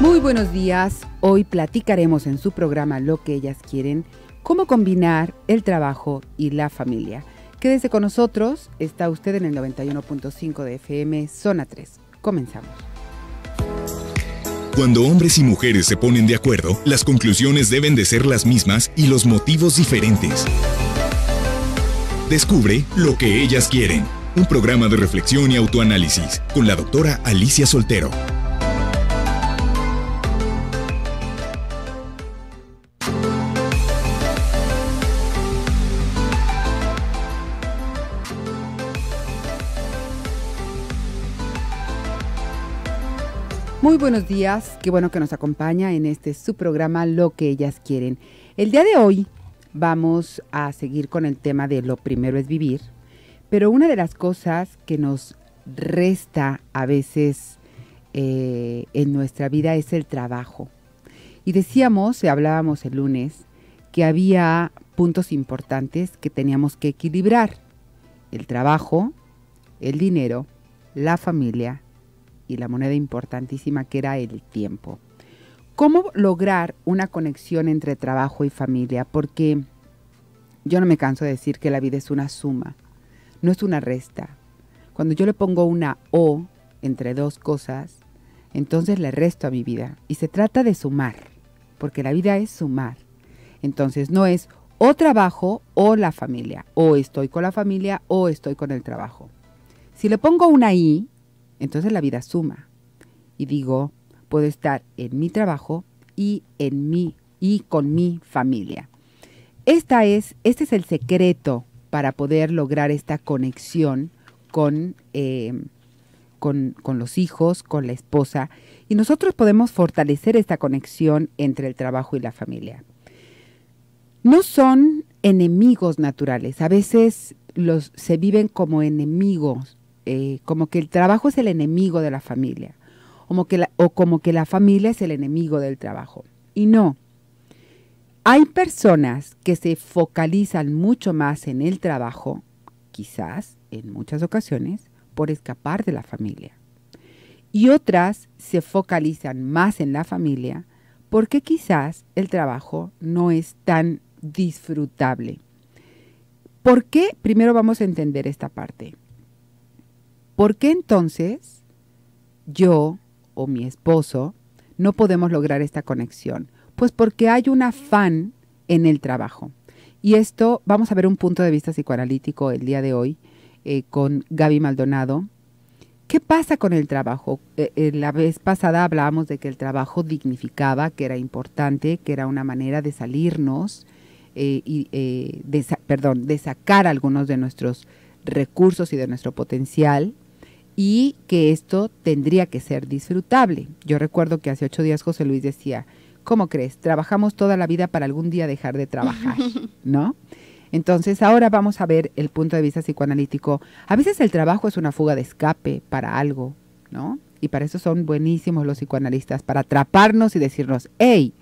Muy buenos días. Hoy platicaremos en su programa Lo que ellas quieren, cómo combinar el trabajo y la familia. Quédese con nosotros, está usted en el 91.5 de FM, zona 3. Comenzamos. Cuando hombres y mujeres se ponen de acuerdo, las conclusiones deben de ser las mismas y los motivos diferentes. Descubre lo que ellas quieren, un programa de reflexión y autoanálisis con la doctora Alicia Soltero. Muy buenos días, qué bueno que nos acompaña en este su programa Lo que ellas quieren. El día de hoy vamos a seguir con el tema de lo primero es vivir, pero una de las cosas que nos resta a veces eh, en nuestra vida es el trabajo. Y decíamos, eh, hablábamos el lunes, que había puntos importantes que teníamos que equilibrar. El trabajo, el dinero, la familia y la moneda importantísima que era el tiempo. ¿Cómo lograr una conexión entre trabajo y familia? Porque yo no me canso de decir que la vida es una suma, no es una resta. Cuando yo le pongo una O entre dos cosas, entonces le resto a mi vida. Y se trata de sumar, porque la vida es sumar. Entonces no es o trabajo o la familia, o estoy con la familia o estoy con el trabajo. Si le pongo una I, entonces la vida suma. Y digo, puedo estar en mi trabajo y en mí y con mi familia. Esta es, este es el secreto para poder lograr esta conexión con, eh, con, con los hijos, con la esposa. Y nosotros podemos fortalecer esta conexión entre el trabajo y la familia. No son enemigos naturales. A veces los, se viven como enemigos eh, como que el trabajo es el enemigo de la familia, como que o como que la familia es el enemigo del trabajo. Y no, hay personas que se focalizan mucho más en el trabajo, quizás en muchas ocasiones, por escapar de la familia. Y otras se focalizan más en la familia porque quizás el trabajo no es tan disfrutable. ¿Por qué? Primero vamos a entender esta parte. ¿Por qué entonces yo o mi esposo no podemos lograr esta conexión? Pues porque hay un afán en el trabajo. Y esto, vamos a ver un punto de vista psicoanalítico el día de hoy eh, con Gaby Maldonado. ¿Qué pasa con el trabajo? Eh, eh, la vez pasada hablábamos de que el trabajo dignificaba, que era importante, que era una manera de salirnos, y, perdón, de sacar algunos de nuestros recursos y de nuestro potencial y que esto tendría que ser disfrutable. Yo recuerdo que hace ocho días José Luis decía, ¿cómo crees? Trabajamos toda la vida para algún día dejar de trabajar, ¿no? Entonces ahora vamos a ver el punto de vista psicoanalítico. A veces el trabajo es una fuga de escape para algo, ¿no? Y para eso son buenísimos los psicoanalistas, para atraparnos y decirnos, hey,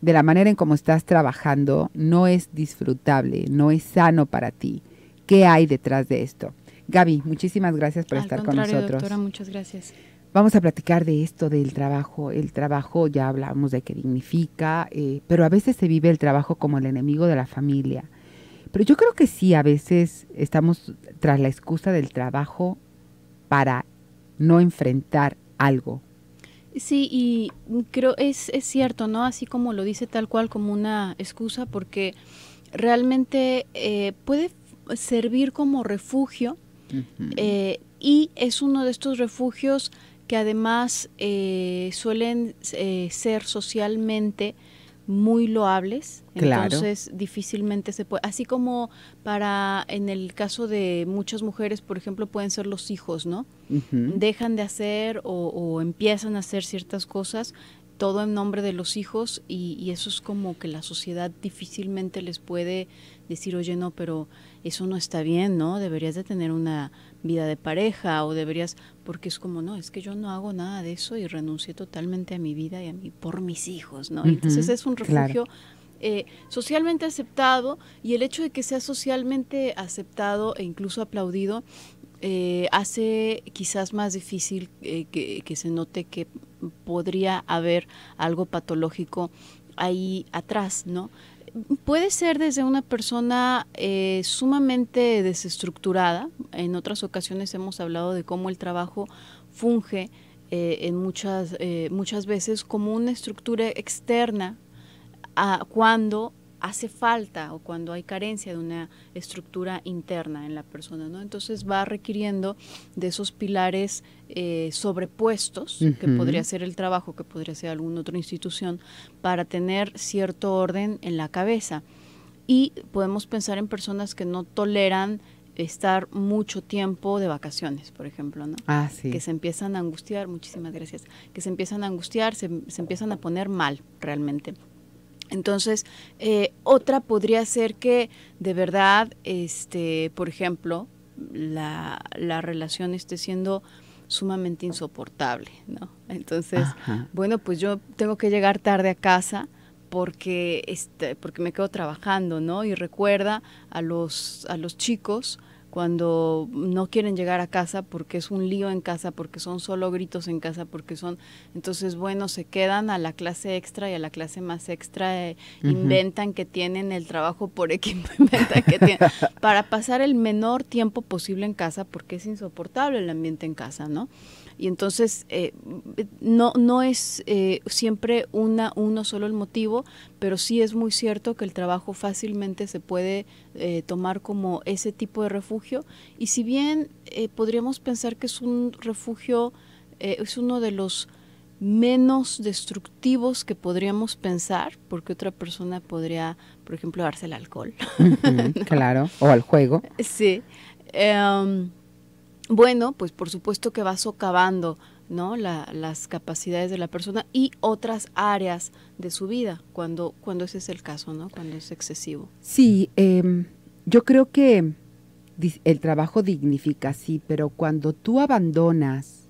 de la manera en cómo estás trabajando no es disfrutable, no es sano para ti. ¿Qué hay detrás de esto? Gaby, muchísimas gracias por estar con nosotros. Doctora, muchas gracias. Vamos a platicar de esto del trabajo. El trabajo, ya hablamos de que dignifica, eh, pero a veces se vive el trabajo como el enemigo de la familia. Pero yo creo que sí, a veces estamos tras la excusa del trabajo para no enfrentar algo. Sí, y creo es, es cierto, ¿no? Así como lo dice tal cual como una excusa, porque realmente eh, puede servir como refugio eh, y es uno de estos refugios que además eh, suelen eh, ser socialmente muy loables, entonces difícilmente se puede, así como para en el caso de muchas mujeres, por ejemplo, pueden ser los hijos, ¿no? Dejan de hacer o, empiezan a hacer ciertas cosas, todo en nombre de los hijos y, y, eso es como que la sociedad difícilmente les puede decir, oye, no, pero eso no está bien, ¿no? Deberías de tener una vida de pareja o deberías, porque es como, no, es que yo no hago nada de eso y renuncié totalmente a mi vida y a mí por mis hijos, ¿no? Entonces es un refugio eh, socialmente aceptado y el hecho de que sea socialmente aceptado e incluso aplaudido eh, hace quizás más difícil eh, que se note que podría haber algo patológico ahí atrás, ¿no? puede ser desde una persona eh, sumamente desestructurada. En otras ocasiones hemos hablado de cómo el trabajo funge eh, en muchas, eh, muchas veces como una estructura externa a cuando hace falta o cuando hay carencia de una estructura interna en la persona, ¿no? Entonces va requiriendo de esos pilares eh, sobrepuestos, que podría ser el trabajo, que podría ser alguna otra institución, para tener cierto orden en la cabeza. Y podemos pensar en personas que no toleran estar mucho tiempo de vacaciones, por ejemplo, ¿no? Ah, que se empiezan a angustiar, muchísimas gracias, que se empiezan a angustiar, se empiezan a poner mal realmente. Entonces, eh, otra podría ser que de verdad, este, por ejemplo, la, la relación esté siendo sumamente insoportable, ¿no? Entonces, bueno, pues yo tengo que llegar tarde a casa porque, este, porque me quedo trabajando, ¿no? Y recuerda a los, a los chicos cuando no quieren llegar a casa porque es un lío en casa, porque son solo gritos en casa, porque son... Entonces, bueno, se quedan a la clase extra y a la clase más extra, eh, inventan que tienen el trabajo por equipo, inventan que tienen... para pasar el menor tiempo posible en casa porque es insoportable el ambiente en casa, ¿no? Y entonces eh, no, no es eh, siempre una, uno solo el motivo, pero sí es muy cierto que el trabajo fácilmente se puede eh, tomar como ese tipo de refugio. Y si bien podríamos pensar que es un refugio, es uno de los menos destructivos que podríamos pensar, porque otra persona podría, por ejemplo, darse el alcohol. Claro, o al juego. Sí. Em, bueno, pues por supuesto que va socavando ¿no? las capacidades de la persona y otras áreas de su vida, cuando, cuando ese es el caso, ¿no? cuando es excesivo. Sí, em, yo creo que el trabajo dignifica, sí, pero cuando tú abandonas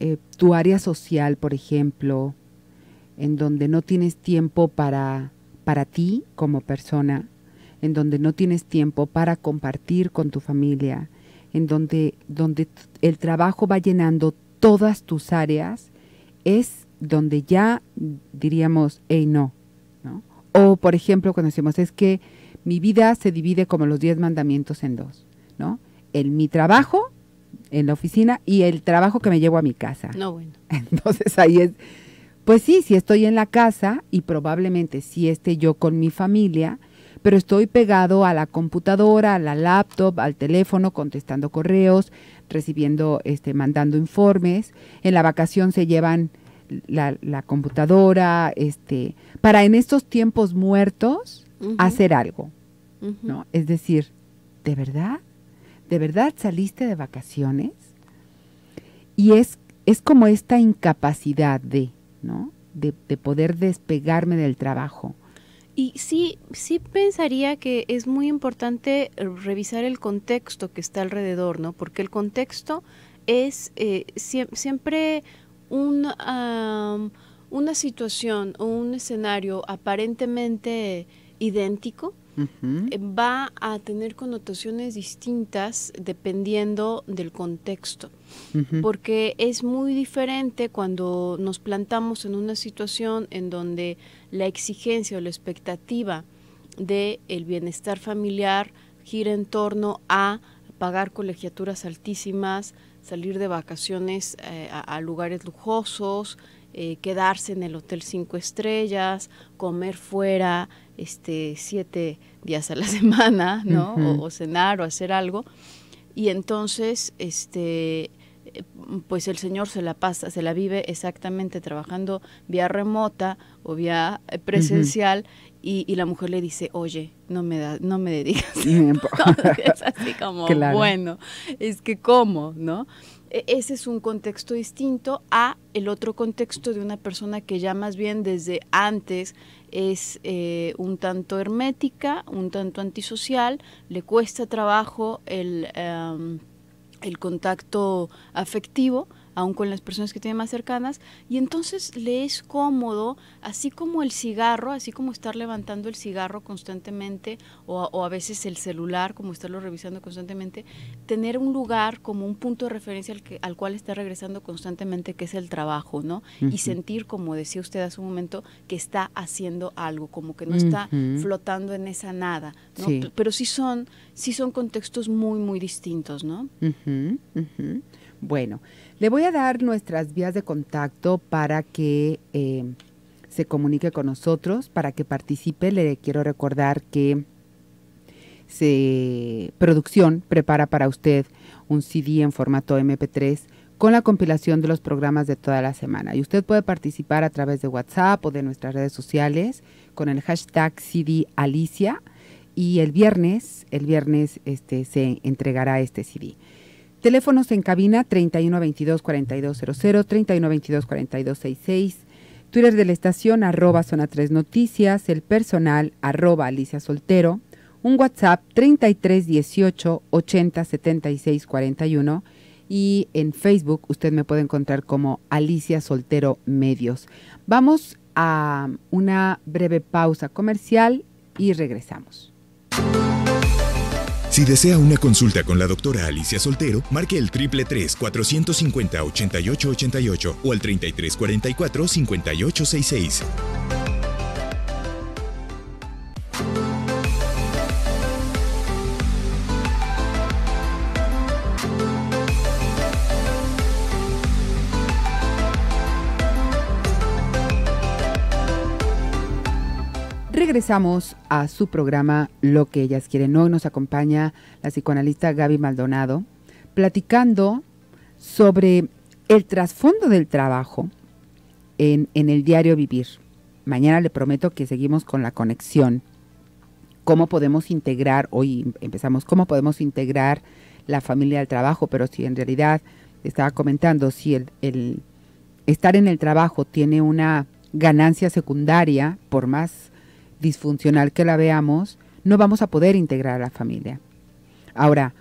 eh, tu área social, por ejemplo, en donde no tienes tiempo para, para ti como persona, en donde no tienes tiempo para compartir con tu familia, en donde, donde el trabajo va llenando todas tus áreas, es donde ya diríamos, hey, no, no. O, por ejemplo, cuando decimos, es que mi vida se divide como los diez mandamientos en dos, ¿no? En mi trabajo, en la oficina, y el trabajo que me llevo a mi casa. No, bueno. Entonces ahí es, pues sí, si estoy en la casa y probablemente si esté yo con mi familia, pero estoy pegado a la computadora, a la laptop, al teléfono, contestando correos, recibiendo, este, mandando informes. En la vacación se llevan la, computadora, este, para en estos tiempos muertos hacer algo, ¿no? Es decir, ¿de verdad? ¿De verdad saliste de vacaciones? Y es, es como esta incapacidad de, ¿no? de poder despegarme del trabajo y sí, sí pensaría que es muy importante eh, revisar el contexto que está alrededor, ¿no? Porque el contexto es eh, siempre un, una situación o un escenario aparentemente idéntico eh, va a tener connotaciones distintas dependiendo del contexto, porque es muy diferente cuando nos plantamos en una situación en donde la exigencia o la expectativa de el bienestar familiar gira en torno a pagar colegiaturas altísimas, salir de vacaciones eh, a, lugares lujosos, eh, quedarse en el hotel cinco estrellas, comer fuera, este, siete días a la semana, ¿no? o, cenar o hacer algo. Y entonces, este, pues el Señor se la pasa, se la vive exactamente trabajando vía remota o vía eh, presencial. y, la mujer le dice, oye, no me, da, no me dedicas. es así como, bueno, es que cómo, ¿no? E, ese es un contexto distinto a el otro contexto de una persona que ya más bien desde antes es eh, un tanto hermética, un tanto antisocial, le cuesta trabajo el, em, el contacto afectivo aún con las personas que tiene más cercanas, y entonces le es cómodo, así como el cigarro, así como estar levantando el cigarro constantemente o, a veces el celular, como estarlo revisando constantemente, tener un lugar como un punto de referencia al, que, al cual está regresando constantemente, que es el trabajo, ¿no? Y sentir, como decía usted hace un momento, que está haciendo algo, como que no está flotando en esa nada, Pero sí son, son contextos muy, muy distintos, ¿no? bueno. Le voy a dar nuestras vías de contacto para que eh, se comunique con nosotros, para que participe. Le quiero recordar que Producción prepara para usted un CD en formato MP3 con la compilación de los programas de toda la semana. Y usted puede participar a través de WhatsApp o de nuestras redes sociales con el hashtag CD Alicia. Y el viernes, el viernes este, se entregará este CD. Teléfonos en cabina 3122-4200, 3122-4266, Twitter de la estación arroba zona 3 noticias, el personal arroba Alicia Soltero, un WhatsApp 3318 807641 y en Facebook usted me puede encontrar como Alicia Soltero Medios. Vamos a una breve pausa comercial y regresamos. Si desea una consulta con la doctora Alicia Soltero, marque el triple 450 8888 o al 3344 5866. Regresamos a su programa Lo que ellas quieren. Hoy nos acompaña la psicoanalista Gaby Maldonado platicando sobre el trasfondo del trabajo en, el diario vivir. Mañana le prometo que seguimos con la conexión. Cómo podemos integrar, hoy empezamos, cómo podemos integrar la familia al trabajo, pero si en realidad, estaba comentando, si el, el estar en el trabajo tiene una ganancia secundaria, por más disfuncional que la veamos, no vamos a poder integrar a la familia. Ahora,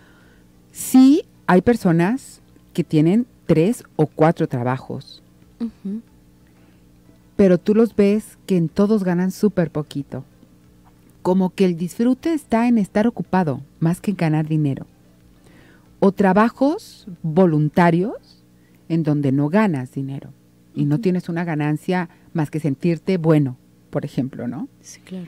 sí hay personas que tienen tres o cuatro trabajos, pero tú los ves que en todos ganan súper poquito. Como que el disfrute está en estar ocupado más que en ganar dinero. O trabajos voluntarios en donde no ganas dinero y no tienes una ganancia más que sentirte bueno por ejemplo, ¿no? Sí, claro.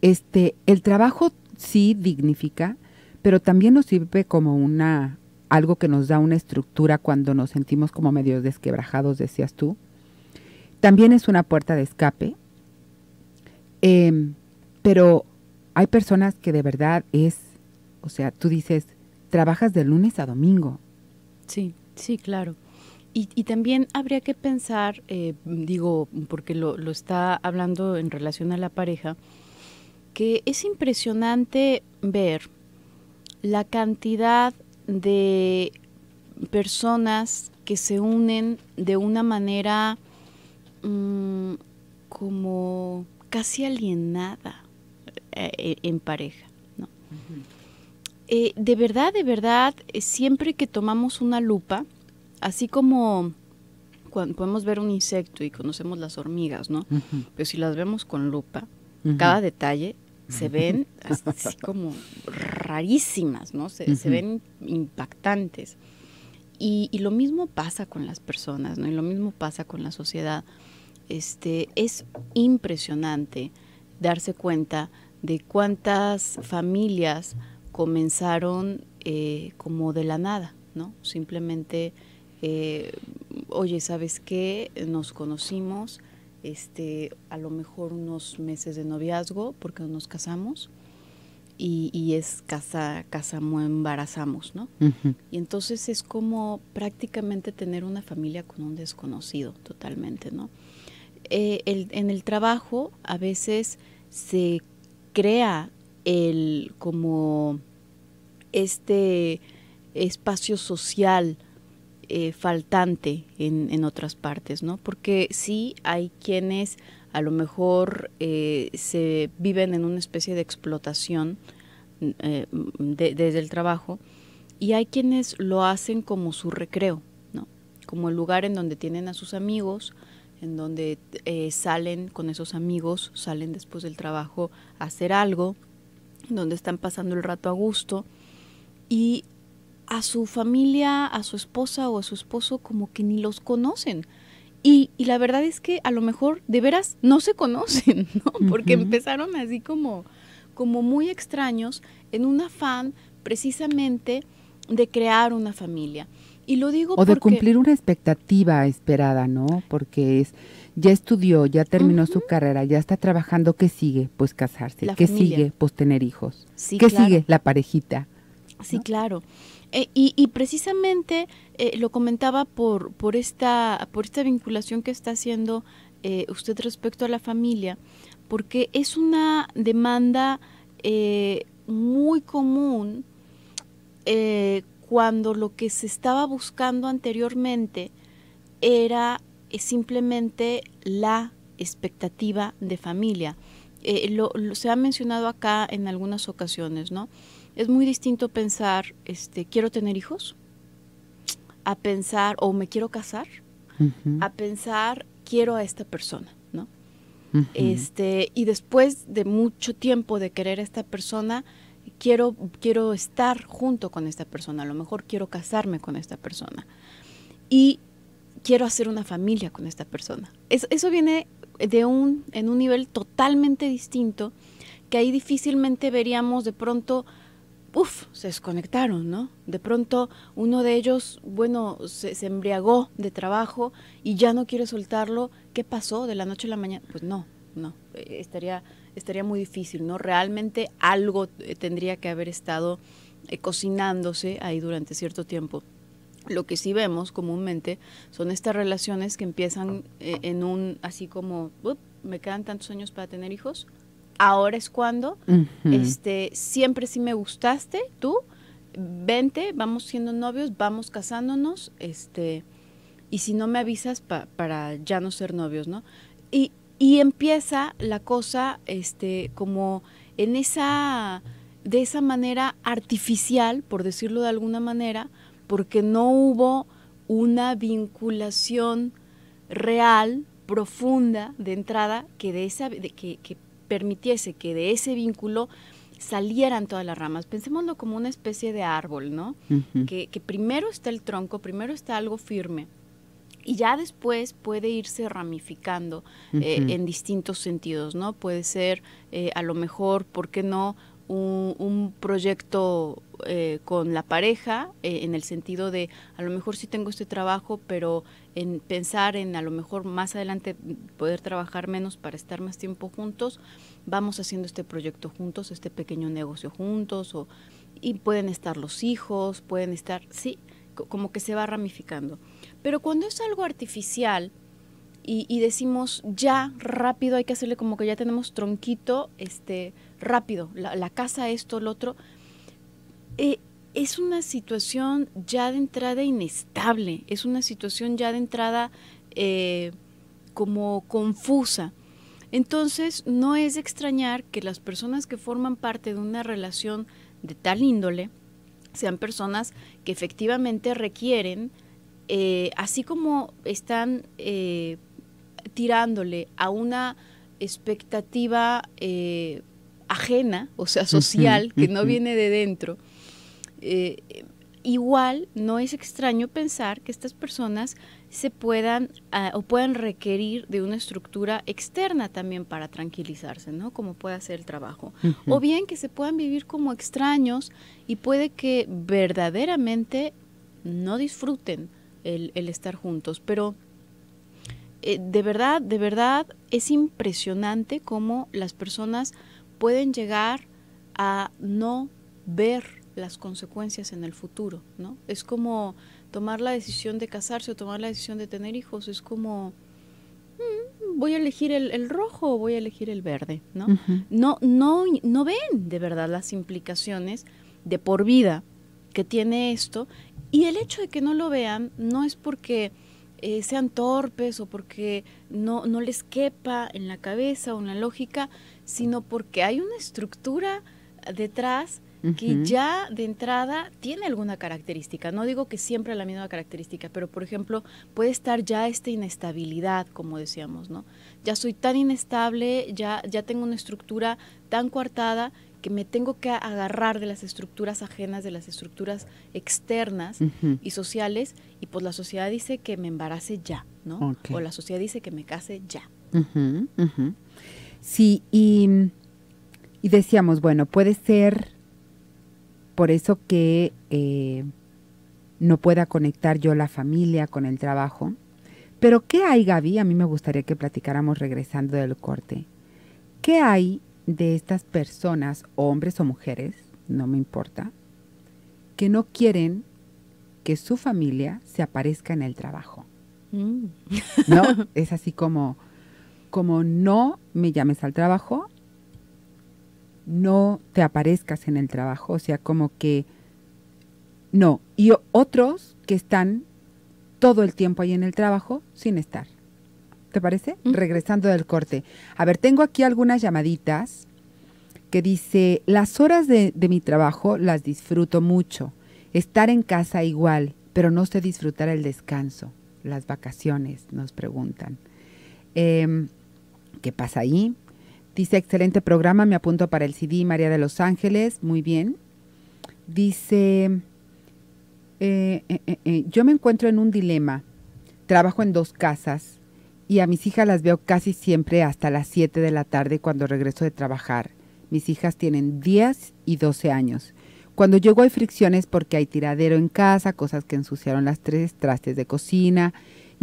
Este, el trabajo sí dignifica, pero también nos sirve como una algo que nos da una estructura cuando nos sentimos como medio desquebrajados, decías tú. También es una puerta de escape, em, pero hay personas que de verdad es, o sea, tú dices, trabajas de lunes a domingo. Sí, sí, claro. Y, también habría que pensar, eh, digo, porque lo, está hablando en relación a la pareja, que es impresionante ver la cantidad de personas que se unen de una manera mm, como casi alienada eh, eh, en pareja. ¿no? de verdad, de verdad, siempre que tomamos una lupa, así como cuando podemos ver un insecto y conocemos las hormigas, ¿no? Pero si las vemos con lupa, cada detalle se ven así como rarísimas, ¿no? Se, ven impactantes. Y, lo mismo pasa con las personas, ¿no? Y lo mismo pasa con la sociedad. Este, es impresionante darse cuenta de cuántas familias comenzaron eh, como de la nada, ¿no? Simplemente eh, oye, ¿sabes qué? Nos conocimos, este, a lo mejor unos meses de noviazgo, porque nos casamos, y, es casa, casamos, embarazamos, ¿no? Y entonces es como prácticamente tener una familia con un desconocido totalmente, ¿no? Eh, en el trabajo a veces se crea el como este espacio social eh, faltante en, otras partes, ¿no? Porque sí hay quienes a lo mejor eh, se viven en una especie de explotación mm, eh, mm, desde el trabajo y hay quienes lo hacen como su recreo, ¿no? Como el lugar en donde tienen a sus amigos, en donde salen con esos amigos, salen después del trabajo a hacer algo, donde están pasando el rato a gusto y a su familia, a su esposa o a su esposo como que ni los conocen. Y, la verdad es que a lo mejor de veras no se conocen, Porque empezaron así como, como muy extraños en un afán precisamente de crear una familia. Y lo digo o de cumplir una expectativa esperada, ¿no? Porque es, ya estudió, ya terminó su carrera, ya está trabajando, ¿qué sigue? Pues casarse. que ¿Qué sigue? Pues tener hijos. Sí, ¿Qué sigue? La parejita. Sí, claro. Eh, y, precisamente eh, lo comentaba por, por, esta, por esta vinculación que está haciendo eh, usted respecto a la familia, porque es una demanda muy común cuando lo que se estaba buscando anteriormente era simplemente la expectativa de familia. se ha mencionado acá en algunas ocasiones, ¿no? es muy distinto pensar, este, quiero tener hijos, a pensar, o me quiero casar, a pensar, quiero a esta persona, ¿no? este, y después de mucho tiempo de querer a esta persona, quiero, quiero estar junto con esta persona, a lo mejor quiero casarme con esta persona. Y quiero hacer una familia con esta persona. eso viene de un, en un nivel totalmente distinto que ahí difícilmente veríamos de pronto ¡Uf! se desconectaron, ¿no? De pronto uno de ellos, bueno, se, embriagó de trabajo y ya no quiere soltarlo. ¿Qué pasó de la noche a la mañana? Pues no, no, eh, estaría, estaría muy difícil, ¿no? Realmente algo eh, tendría que haber estado eh, cocinándose ahí durante cierto tiempo. Lo que sí vemos comúnmente son estas relaciones que empiezan en un, así como, me quedan tantos años para tener hijos, ahora es cuando, este, siempre sí me gustaste, tú, vente, vamos siendo novios, vamos casándonos, este, y si no me avisas para ya no ser novios, ¿no? Y, empieza la cosa, este, como en esa, de esa manera artificial, por decirlo de alguna manera, porque no hubo una vinculación real, profunda, de entrada, que de esa, que, que permitiese que de ese vínculo salieran todas las ramas. Pensémoslo como una especie de árbol, ¿no? que, primero está el tronco, primero está algo firme y ya después puede irse ramificando eh, en distintos sentidos, ¿no? Puede ser, eh, a lo mejor, ¿por qué no? un, proyecto eh, con la pareja, eh, en el sentido de a lo mejor sí tengo este trabajo, pero en pensar en a lo mejor más adelante poder trabajar menos para estar más tiempo juntos, vamos haciendo este proyecto juntos, este pequeño negocio juntos, y pueden estar los hijos, pueden estar, sí, como que se va ramificando. Pero cuando es algo artificial, y, decimos ya rápido hay que hacerle como que ya tenemos tronquito este rápido, la, casa, esto, lo otro. Eh, es una situación ya de entrada inestable, es una situación ya de entrada eh, como confusa. Entonces, no es extrañar que las personas que forman parte de una relación de tal índole sean personas que efectivamente requieren, eh, así como están tirándole a una expectativa ajena, o sea, social, que no viene de dentro, eh, igual no es extraño pensar que estas personas se puedan ah, o puedan requerir de una estructura externa también para tranquilizarse, ¿no? Como puede hacer el trabajo. O bien que se puedan vivir como extraños y puede que verdaderamente no disfruten el, estar juntos. Pero eh, de verdad, de verdad es impresionante cómo las personas pueden llegar a no ver las consecuencias en el futuro, ¿no? Es como tomar la decisión de casarse o tomar la decisión de tener hijos, es como mm, voy a elegir el, rojo o voy a elegir el verde, ¿no? No no ven de verdad las implicaciones de por vida que tiene esto y el hecho de que no lo vean no es porque eh, sean torpes o porque no, no les quepa en la cabeza una lógica, sino porque hay una estructura detrás que ya de entrada tiene alguna característica. No digo que siempre la misma característica, pero por ejemplo puede estar ya esta inestabilidad, como decíamos, ¿no? Ya soy tan inestable, ya, ya tengo una estructura tan coartada que me tengo que agarrar de las estructuras ajenas, de las estructuras externas y sociales, y pues la sociedad dice que me embarace ya, ¿no? O la sociedad dice que me case ya. Sí, y, decíamos, bueno, puede ser por eso que eh, no pueda conectar yo la familia con el trabajo. Pero ¿qué hay, Gaby? A mí me gustaría que platicáramos regresando del corte. ¿Qué hay de estas personas, hombres o mujeres, no me importa, que no quieren que su familia se aparezca en el trabajo? Mm. ¿No? Es así como como no me llames al trabajo, no te aparezcas en el trabajo, o sea, como que no. Y otros que están todo el tiempo ahí en el trabajo sin estar. ¿Te parece? Mm. Regresando del corte. A ver, tengo aquí algunas llamaditas que dice, las horas de, mi trabajo las disfruto mucho. Estar en casa igual, pero no sé disfrutar el descanso, las vacaciones, nos preguntan. Em, ¿Qué pasa ahí? Dice, excelente programa, me apunto para el CD María de los Ángeles, muy bien. Dice, eh, eh, eh, yo me encuentro en un dilema, trabajo en dos casas y a mis hijas las veo casi siempre hasta las 7 de la tarde cuando regreso de trabajar. Mis hijas tienen 10 y 12 años. Cuando llego hay fricciones porque hay tiradero en casa, cosas que ensuciaron las tres trastes de cocina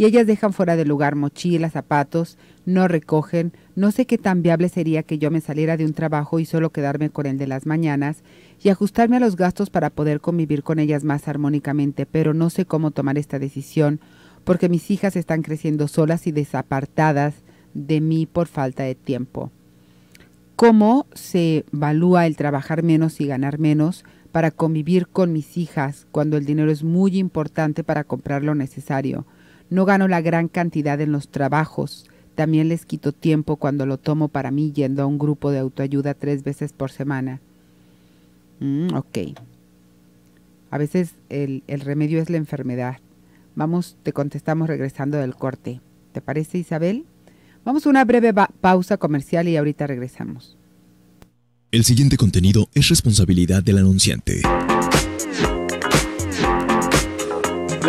y ellas dejan fuera de lugar mochilas, zapatos, no recogen, no sé qué tan viable sería que yo me saliera de un trabajo y solo quedarme con el de las mañanas y ajustarme a los gastos para poder convivir con ellas más armónicamente, pero no sé cómo tomar esta decisión porque mis hijas están creciendo solas y desapartadas de mí por falta de tiempo. ¿Cómo se valúa el trabajar menos y ganar menos para convivir con mis hijas cuando el dinero es muy importante para comprar lo necesario? No gano la gran cantidad en los trabajos. También les quito tiempo cuando lo tomo para mí yendo a un grupo de autoayuda tres veces por semana. Mm, ok. A veces el, el remedio es la enfermedad. Vamos, te contestamos regresando del corte. ¿Te parece Isabel? Vamos a una breve pausa comercial y ahorita regresamos. El siguiente contenido es responsabilidad del anunciante.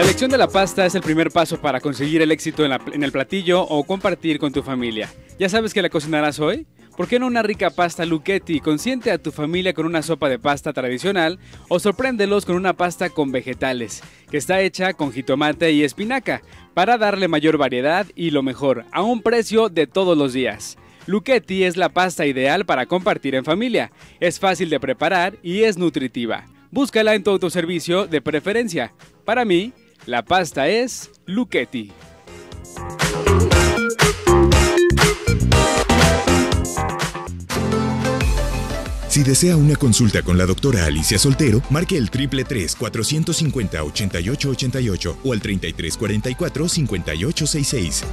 La elección de la pasta es el primer paso para conseguir el éxito en, el platillo o compartir con tu familia. ¿Ya sabes que la cocinarás hoy? ¿Por qué no una rica pasta Luchetti? Consiente a tu familia con una sopa de pasta tradicional o sorpréndelos con una pasta con vegetales, que está hecha con jitomate y espinaca, para darle mayor variedad y lo mejor, a un precio de todos los días. Lucchetti es la pasta ideal para compartir en familia. Es fácil de preparar y es nutritiva. Búscala en tu autoservicio de preferencia. Para mí, la pasta es Luchetti. Si desea una consulta con la doctora Alicia Soltero, marque el triple 450 8888 o al 3344 5866.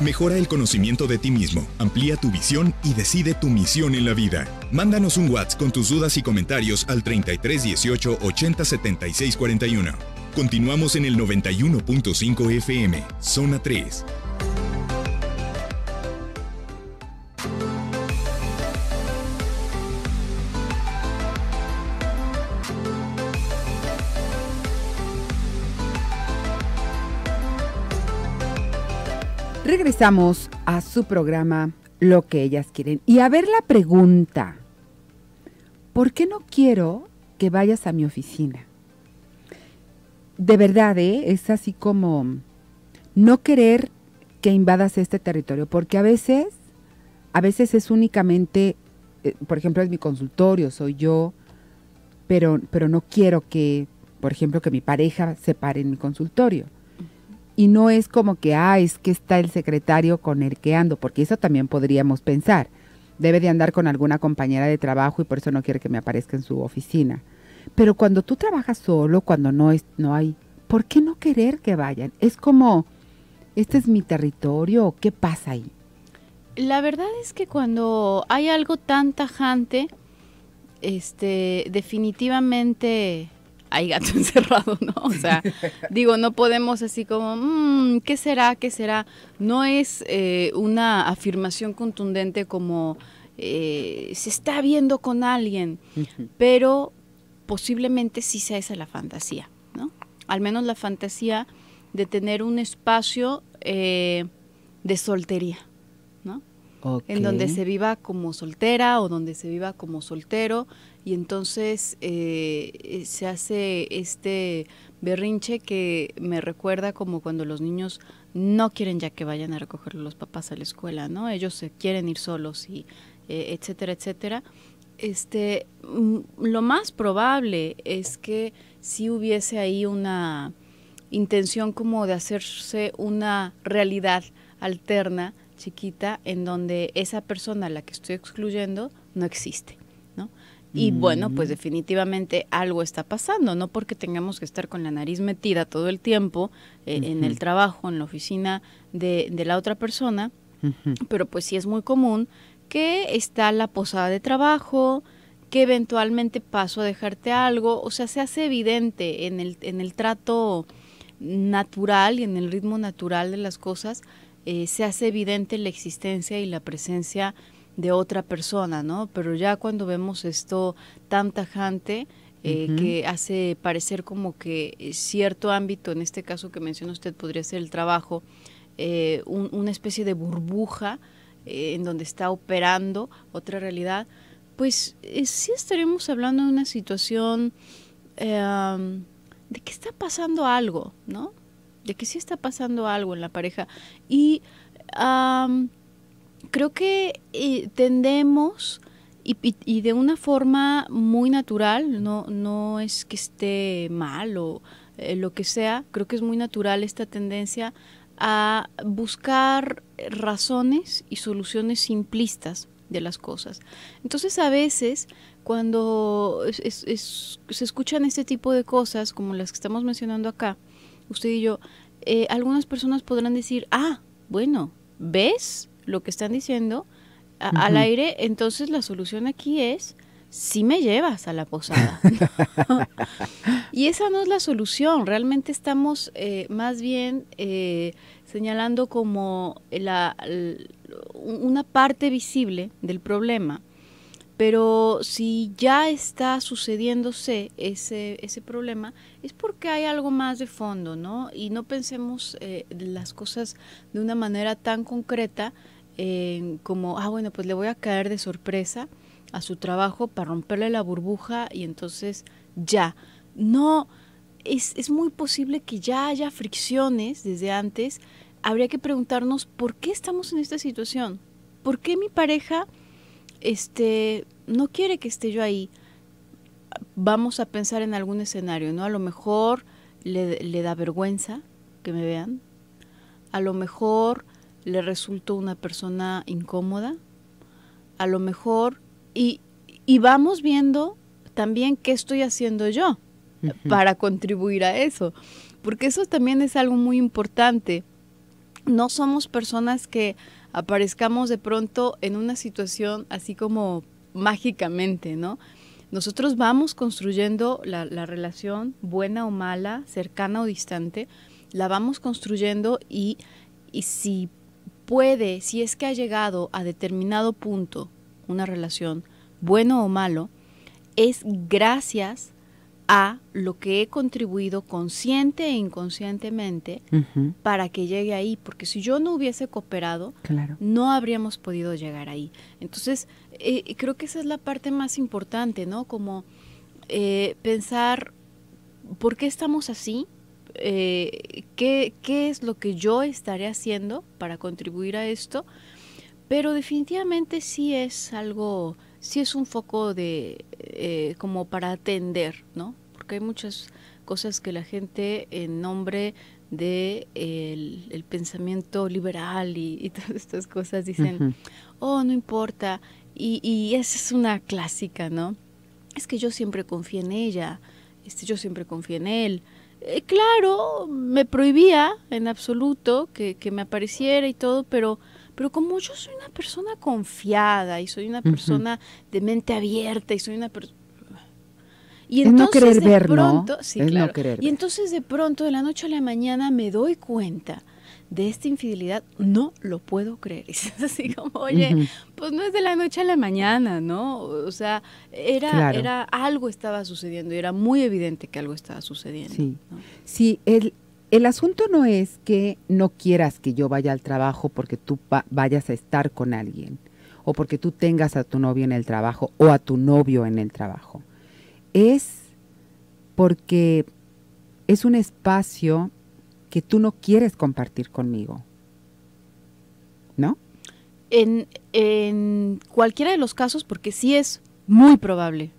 Mejora el conocimiento de ti mismo, amplía tu visión y decide tu misión en la vida. Mándanos un WhatsApp con tus dudas y comentarios al 33 18 80 76 41. Continuamos en el 91.5 FM, Zona 3. Regresamos a su programa Lo que ellas quieren. Y a ver la pregunta, ¿por qué no quiero que vayas a mi oficina? De verdad, ¿eh? es así como no querer que invadas este territorio, porque a veces, a veces es únicamente, eh, por ejemplo, es mi consultorio, soy yo, pero, pero no quiero que, por ejemplo, que mi pareja se pare en mi consultorio y no es como que, ah, es que está el secretario con el que ando, porque eso también podríamos pensar. Debe de andar con alguna compañera de trabajo y por eso no quiere que me aparezca en su oficina. Pero cuando tú trabajas solo, cuando no, es, no hay, ¿por qué no querer que vayan? Es como, este es mi territorio, ¿qué pasa ahí? La verdad es que cuando hay algo tan tajante, este, definitivamente hay gato encerrado, ¿no? O sea, digo, no podemos así como, mm, ¿qué será? ¿Qué será? No es eh, una afirmación contundente como eh, se está viendo con alguien, pero posiblemente sí sea esa la fantasía, ¿no? Al menos la fantasía de tener un espacio eh, de soltería en donde se viva como soltera o donde se viva como soltero y entonces eh, eh, se hace este berrinche que me recuerda como cuando los niños no quieren ya que vayan a recoger los papás a la escuela, ¿no? Ellos se quieren ir solos y eh, etcétera, etcétera. Este, mm, lo más probable es que si hubiese ahí una intención como de hacerse una realidad alterna chiquita en donde esa persona a la que estoy excluyendo no existe, ¿no? Y mm. bueno, pues definitivamente algo está pasando, no porque tengamos que estar con la nariz metida todo el tiempo eh, en el trabajo, en la oficina de, la otra persona, pero pues sí es muy común que está la posada de trabajo, que eventualmente paso a dejarte algo, o sea, se hace evidente en el, en el trato natural y en el ritmo natural de las cosas eh, se hace evidente la existencia y la presencia de otra persona, ¿no? Pero ya cuando vemos esto tan tajante, eh, que hace parecer como que cierto ámbito, en este caso que menciona usted, podría ser el trabajo, eh, una especie de burbuja en donde está operando otra realidad, pues sí estaremos hablando de una situación em, de que está pasando algo, ¿no? de que sí está pasando algo en la pareja. Y creo que eh, tendemos, y, de una forma muy natural, no, no es que esté mal o eh, lo que sea, creo que es muy natural esta tendencia a buscar razones y soluciones simplistas de las cosas. Entonces a veces cuando se escuchan este tipo de cosas como las que estamos mencionando acá, usted y yo, eh, algunas personas podrán decir, ah, bueno, ¿ves lo que están diciendo al aire? Entonces la solución aquí es, si me llevas a la posada. y esa no es la solución, realmente estamos eh, más bien eh, señalando como una parte visible del problema pero si ya está sucediéndose ese, ese problema, es porque hay algo más de fondo, ¿no? Y no pensemos eh, las cosas de una manera tan concreta como, ah, bueno, pues le voy a caer de sorpresa a su trabajo para romperle la burbuja y entonces ya. No, es, es muy posible que ya haya fricciones desde antes. Habría que preguntarnos por qué estamos en esta situación. ¿Por qué mi pareja este, no quiere que esté yo ahí. Vamos a pensar en algún escenario, ¿no? A lo mejor le, da vergüenza que me vean, a lo mejor le resulto una persona incómoda, a lo mejor, y, y vamos viendo también qué estoy haciendo yo para contribuir a eso, porque eso también es algo muy importante. No somos personas que aparezcamos de pronto en una situación así como mágicamente, ¿no? Nosotros vamos construyendo la, relación, buena o mala, cercana o distante, la vamos construyendo y, y si puede, si es que ha llegado a determinado punto una relación, bueno o malo, es gracias a lo que he contribuido consciente e inconscientemente para que llegue ahí, porque si yo no hubiese cooperado, no habríamos podido llegar ahí. Entonces, eh, creo que esa es la parte más importante, ¿no? Como eh, pensar por qué estamos así, eh, ¿qué, qué es lo que yo estaré haciendo para contribuir a esto, pero definitivamente sí es algo sí es un foco de eh, como para atender, ¿no? Porque hay muchas cosas que la gente en nombre de el, pensamiento liberal y, todas estas cosas dicen, oh, no importa. Y, esa es una clásica, ¿no? Es que yo siempre confío en ella, este, yo siempre confío en él. Eh, claro, me prohibía en absoluto que me apareciera y todo, pero pero como yo soy una persona confiada y soy una persona de mente abierta y soy una persona... Y entonces no de ver, pronto, sí, y entonces de pronto de la noche a la mañana me doy cuenta de esta infidelidad, no lo puedo creer. Y es así como, oye, pues no es de la noche a la mañana, ¿no? O sea, era, era algo estaba sucediendo y era muy evidente que algo estaba sucediendo. Sí, sí el asunto no es que no quieras que yo vaya al trabajo porque tú vayas a estar con alguien o porque tú tengas a tu novio en el trabajo o a tu novio en el trabajo. Es porque es un espacio que tú no quieres compartir conmigo. ¿No? En, en cualquiera de los casos, porque sí es muy probable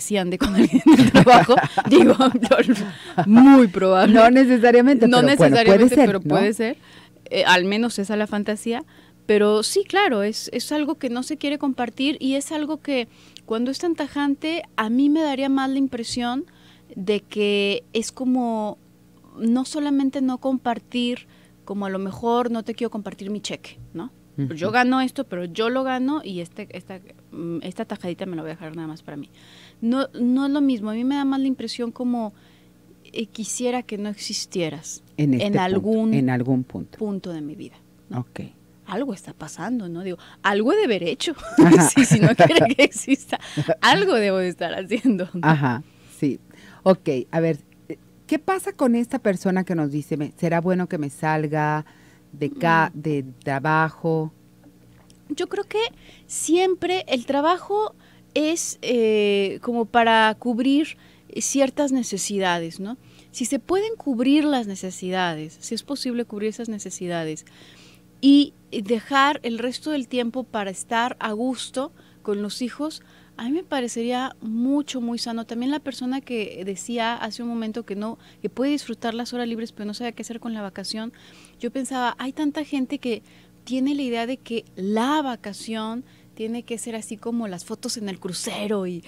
si sí ande con el trabajo, digo, muy probable. No necesariamente, no pero, necesariamente, puede ser, puede ser. Eh, al menos esa es la fantasía. Pero sí, claro, es, es algo que no se quiere compartir y es algo que cuando es tan tajante, a mí me daría más la impresión de que es como no solamente no compartir, como a lo mejor no te quiero compartir mi cheque, ¿no? Yo gano esto, pero yo lo gano y este, esta, mm, esta tajadita me lo voy a dejar nada más para mí no, no es lo mismo. A mí me da más la impresión como eh, quisiera que no existieras en, este algún, en algún punto. de mi vida. Algo está pasando, ¿no? Digo, algo debe de haber hecho. si no quiere que exista, algo debo de estar haciendo. Ajá, sí. Ok, a ver, ¿qué pasa con esta persona que nos dice, será bueno que me salga de, ca mm. de trabajo? Yo creo que siempre el trabajo es eh, como para cubrir ciertas necesidades, ¿no? Si se pueden cubrir las necesidades, si es posible cubrir esas necesidades y dejar el resto del tiempo para estar a gusto con los hijos, a mí me parecería mucho, muy sano. También la persona que decía hace un momento que no, que puede disfrutar las horas libres, pero no sabe qué hacer con la vacación, yo pensaba, hay tanta gente que tiene la idea de que la vacación tiene que ser así como las fotos en el crucero y,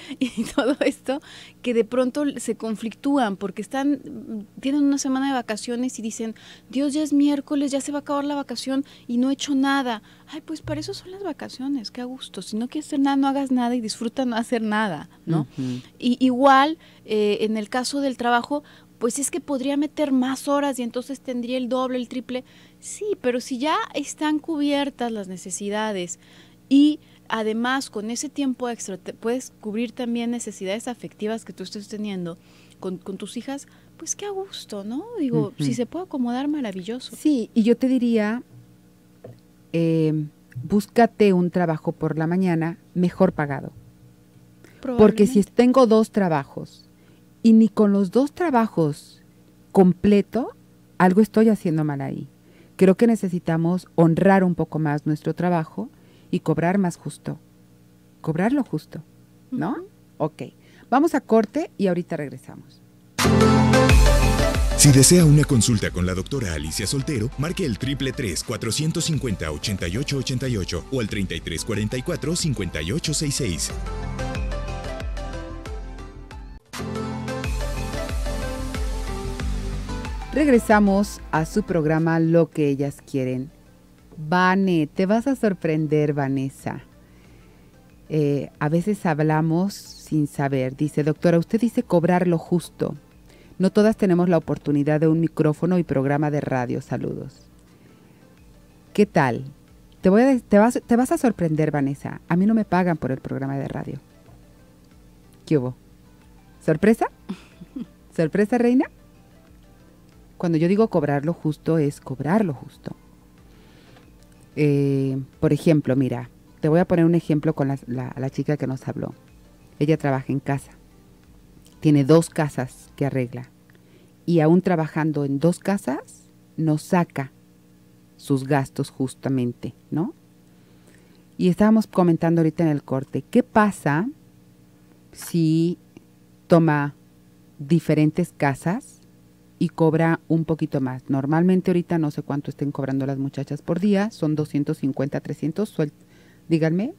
todo esto, que de pronto se conflictúan porque están, tienen una semana de vacaciones y dicen, Dios, ya es miércoles, ya se va a acabar la vacación y no he hecho nada. Ay, pues para eso son las vacaciones, qué a gusto. Si no quieres hacer nada, no hagas nada y disfruta no hacer nada, ¿no? y, igual, eh, en el caso del trabajo, pues es que podría meter más horas y entonces tendría el doble, el triple. Sí, pero si ya están cubiertas las necesidades y además con ese tiempo extra te puedes cubrir también necesidades afectivas que tú estés teniendo con, tus hijas, pues qué a gusto, ¿no? Digo, si se puede acomodar, maravilloso. Sí, y yo te diría, eh, búscate un trabajo por la mañana mejor pagado. Porque si tengo dos trabajos y ni con los dos trabajos completo, algo estoy haciendo mal ahí. Creo que necesitamos honrar un poco más nuestro trabajo y cobrar más justo. Cobrar lo justo, ¿no? Ok. Vamos a corte y ahorita regresamos. Si desea una consulta con la doctora Alicia Soltero, marque el triple 450 8888 o al 3344 5866. Regresamos a su programa Lo que ellas quieren. Vane, te vas a sorprender, Vanessa. Eh, a veces hablamos sin saber. Dice, doctora, usted dice cobrar lo justo. No todas tenemos la oportunidad de un micrófono y programa de radio. Saludos. ¿Qué tal? Te, voy te, vas, te vas a sorprender, Vanessa. A mí no me pagan por el programa de radio. ¿Qué hubo? ¿Sorpresa? ¿Sorpresa, reina? Cuando yo digo cobrar lo justo es cobrar lo justo. Eh, por ejemplo, mira, te voy a poner un ejemplo con la, chica que nos habló. Ella trabaja en casa, tiene dos casas que arregla y aún trabajando en dos casas, no saca sus gastos justamente, ¿no? Y estábamos comentando ahorita en el corte, ¿qué pasa si toma diferentes casas y cobra un poquito más. Normalmente ahorita no sé cuánto estén cobrando las muchachas por día, son 250, 300, díganme,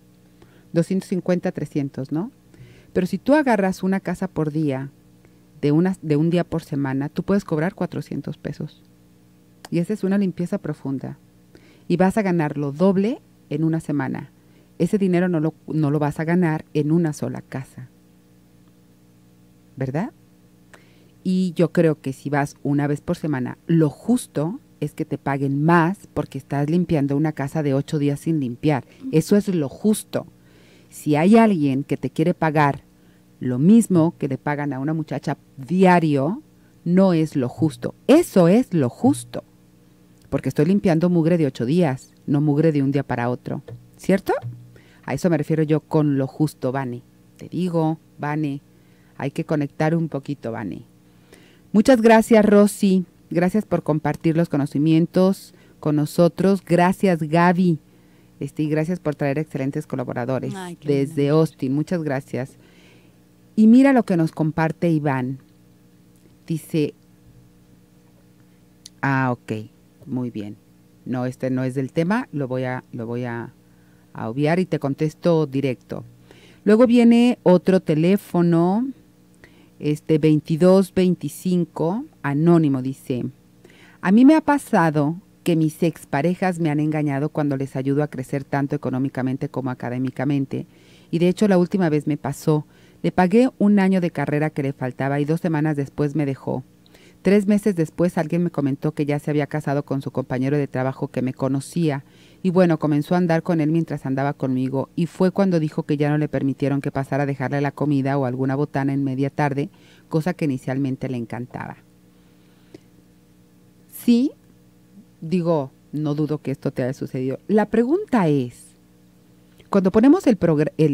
250, 300, ¿no? Pero si tú agarras una casa por día, de, de un día por semana, tú puedes cobrar 400 pesos. Y esa es una limpieza profunda. Y vas a ganar lo doble en una semana. Ese dinero no lo, no lo vas a ganar en una sola casa. ¿Verdad? Y yo creo que si vas una vez por semana, lo justo es que te paguen más porque estás limpiando una casa de ocho días sin limpiar. Eso es lo justo. Si hay alguien que te quiere pagar lo mismo que le pagan a una muchacha diario, no es lo justo. Eso es lo justo. Porque estoy limpiando mugre de ocho días, no mugre de un día para otro. ¿Cierto? A eso me refiero yo con lo justo, Vane. Te digo, Vane, hay que conectar un poquito, Vane. Muchas gracias, Rosy. Gracias por compartir los conocimientos con nosotros. Gracias, Gaby. Este, y gracias por traer excelentes colaboradores desde Austin. Muchas gracias. Y mira lo que nos comparte Iván. Dice, ah, ok, muy bien. No, este no es del tema, lo voy a, lo voy a, a obviar y te contesto directo. Luego viene otro teléfono este 2225, anónimo dice, a mí me ha pasado que mis exparejas me han engañado cuando les ayudo a crecer tanto económicamente como académicamente. Y de hecho la última vez me pasó. Le pagué un año de carrera que le faltaba y dos semanas después me dejó. Tres meses después alguien me comentó que ya se había casado con su compañero de trabajo que me conocía y bueno, comenzó a andar con él mientras andaba conmigo y fue cuando dijo que ya no le permitieron que pasara a dejarle la comida o alguna botana en media tarde, cosa que inicialmente le encantaba. Sí, digo, no dudo que esto te haya sucedido. La pregunta es, cuando ponemos el,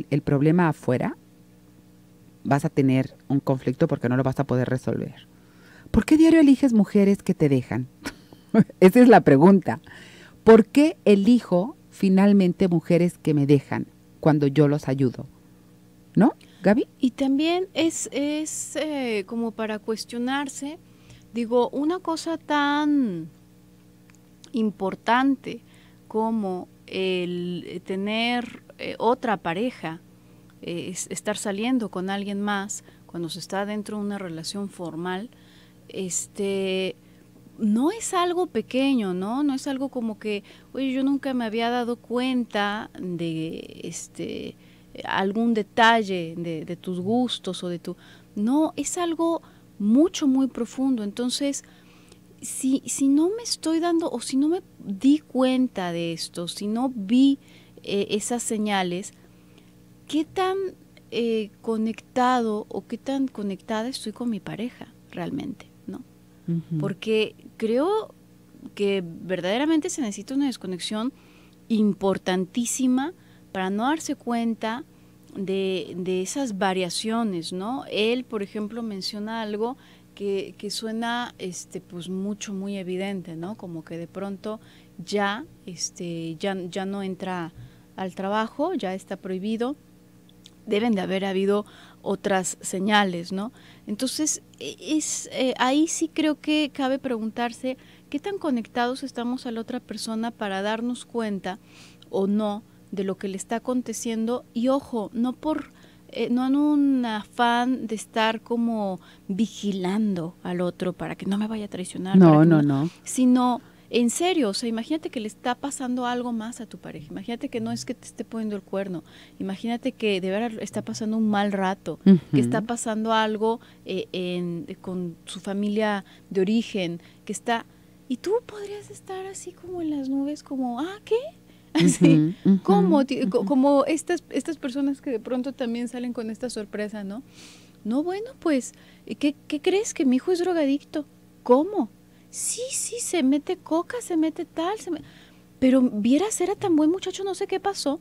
el problema afuera, vas a tener un conflicto porque no lo vas a poder resolver. ¿Por qué diario eliges mujeres que te dejan? Esa es la pregunta. ¿Por qué elijo finalmente mujeres que me dejan cuando yo los ayudo? ¿No, Gaby? Y también es, es eh, como para cuestionarse, digo, una cosa tan importante como el tener eh, otra pareja, eh, estar saliendo con alguien más, cuando se está dentro de una relación formal, este, no es algo pequeño, ¿no? No es algo como que, oye, yo nunca me había dado cuenta de este algún detalle de, tus gustos o de tu... No, es algo mucho, muy profundo. Entonces, si, si no me estoy dando o si no me di cuenta de esto, si no vi eh, esas señales, ¿qué tan eh, conectado o qué tan conectada estoy con mi pareja realmente? porque creo que verdaderamente se necesita una desconexión importantísima para no darse cuenta de, de esas variaciones, ¿no? Él, por ejemplo, menciona algo que, que, suena este pues mucho muy evidente no como que de pronto ya este ya, ya no entra al trabajo ya está prohibido deben de haber habido otras señales, ¿no? Entonces, e, es, eh, ahí sí creo que cabe preguntarse qué tan conectados estamos a la otra persona para darnos cuenta o no de lo que le está aconteciendo y ojo, no por eh, no en un afán de estar como vigilando al otro para que no me vaya a traicionar. No, no, no, no. Sino en serio, o sea, imagínate que le está pasando algo más a tu pareja, imagínate que no es que te esté poniendo el cuerno, imagínate que de verdad está pasando un mal rato, que está pasando algo eh, con su familia de origen, que está... Y tú podrías estar así como en las nubes, como, ah, ¿qué? Así, ¿cómo? como, como estas, estas personas que de pronto también salen con esta sorpresa, ¿no? No, bueno, pues, ¿qué, qué crees que mi hijo es drogadicto? ¿Cómo? sí, sí, se mete coca, se mete tal, se me... pero vieras, era tan buen muchacho, no sé qué pasó.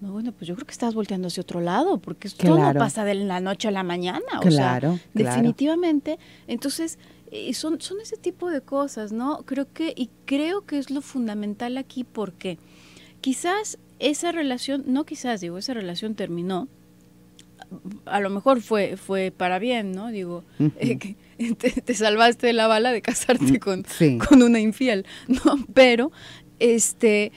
No, bueno, pues yo creo que estabas volteando hacia otro lado, porque esto pasa de la noche a la mañana, o sea, definitivamente. Entonces, eh, son, son ese tipo de cosas, ¿no? Creo que, y creo que es lo fundamental aquí, porque quizás esa relación, no quizás, digo, esa relación terminó, a lo mejor fue, fue para bien, ¿no? Digo, te, salvaste de la bala de casarte mm, con, una infiel, ¿no? Pero, este,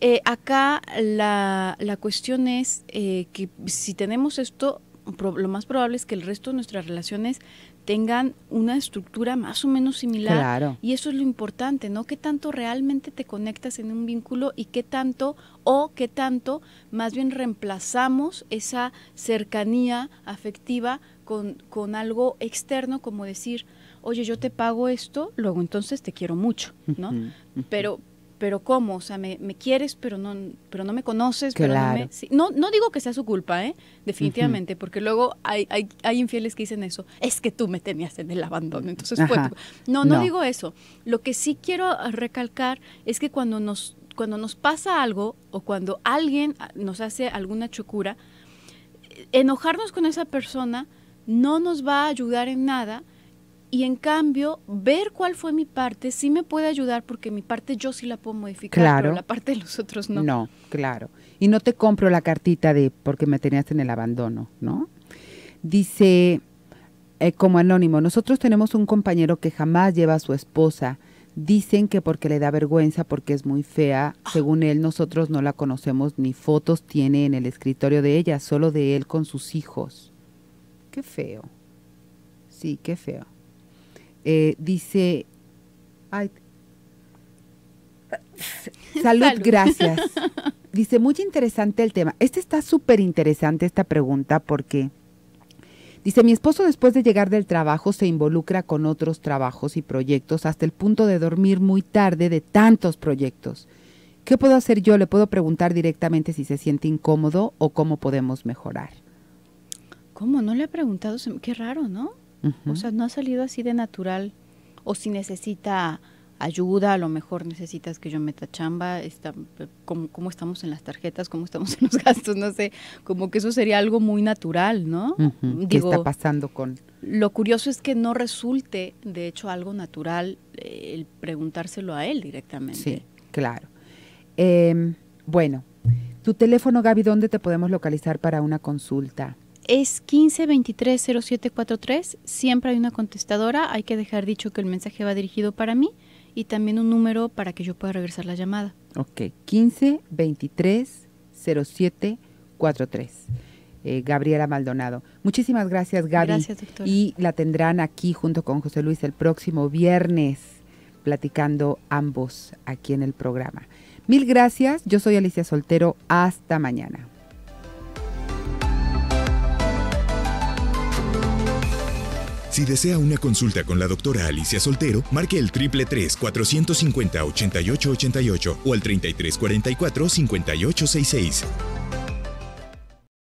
eh, acá la, la, cuestión es eh, que si tenemos esto, lo más probable es que el resto de nuestras relaciones tengan una estructura más o menos similar. Y eso es lo importante, ¿no? ¿Qué tanto realmente te conectas en un vínculo y qué tanto o qué tanto más bien reemplazamos esa cercanía afectiva con, algo externo como decir, oye, yo te pago esto, luego entonces te quiero mucho, ¿no? pero, pero ¿cómo? O sea, me, quieres, pero no, pero no me conoces. Pero no, no, digo que sea su culpa, ¿eh? Definitivamente, porque luego hay, hay, infieles que dicen eso, es que tú me tenías en el abandono, entonces fue no, no, no digo eso. Lo que sí quiero recalcar es que cuando nos, cuando nos pasa algo o cuando alguien nos hace alguna chocura, enojarnos con esa persona no nos va a ayudar en nada y en cambio ver cuál fue mi parte sí me puede ayudar porque mi parte yo sí la puedo modificar, pero la parte de los otros no. No, claro. Y no te compro la cartita de porque me tenías en el abandono, ¿no? Dice eh, como anónimo, nosotros tenemos un compañero que jamás lleva a su esposa. Dicen que porque le da vergüenza, porque es muy fea. Según él, nosotros no la conocemos, ni fotos tiene en el escritorio de ella, solo de él con sus hijos. Qué feo. Sí, qué feo. Eh, dice, ay, salud, gracias. Dice, muy interesante el tema. Este está súper interesante, esta pregunta, porque... Dice, mi esposo después de llegar del trabajo se involucra con otros trabajos y proyectos hasta el punto de dormir muy tarde de tantos proyectos. ¿Qué puedo hacer yo? Le puedo preguntar directamente si se siente incómodo o cómo podemos mejorar. ¿Cómo? ¿No le ha preguntado? Qué raro, ¿no? O sea, no ha salido así de natural. O si necesita ayuda, a lo mejor necesitas que yo meta chamba, está, cómo, estamos en las tarjetas, cómo estamos en los gastos, no sé, como que eso sería algo muy natural, ¿no? ¿Qué está pasando con...? Lo curioso es que no resulte, de hecho, algo natural eh, el preguntárselo a él directamente. Sí, claro. Em, bueno, tu teléfono, Gaby, ¿dónde te podemos localizar para una consulta? es 15-23-0743, siempre hay una contestadora, hay que dejar dicho que el mensaje va dirigido para mí y también un número para que yo pueda regresar la llamada. Ok, 15230743. 0743 eh, Gabriela Maldonado. Muchísimas gracias, Gaby. Y la tendrán aquí junto con José Luis el próximo viernes, platicando ambos aquí en el programa. Mil gracias. Yo soy Alicia Soltero. Hasta mañana. Si desea una consulta con la doctora Alicia Soltero, marque el triple 450 8888 o el 3344 5866.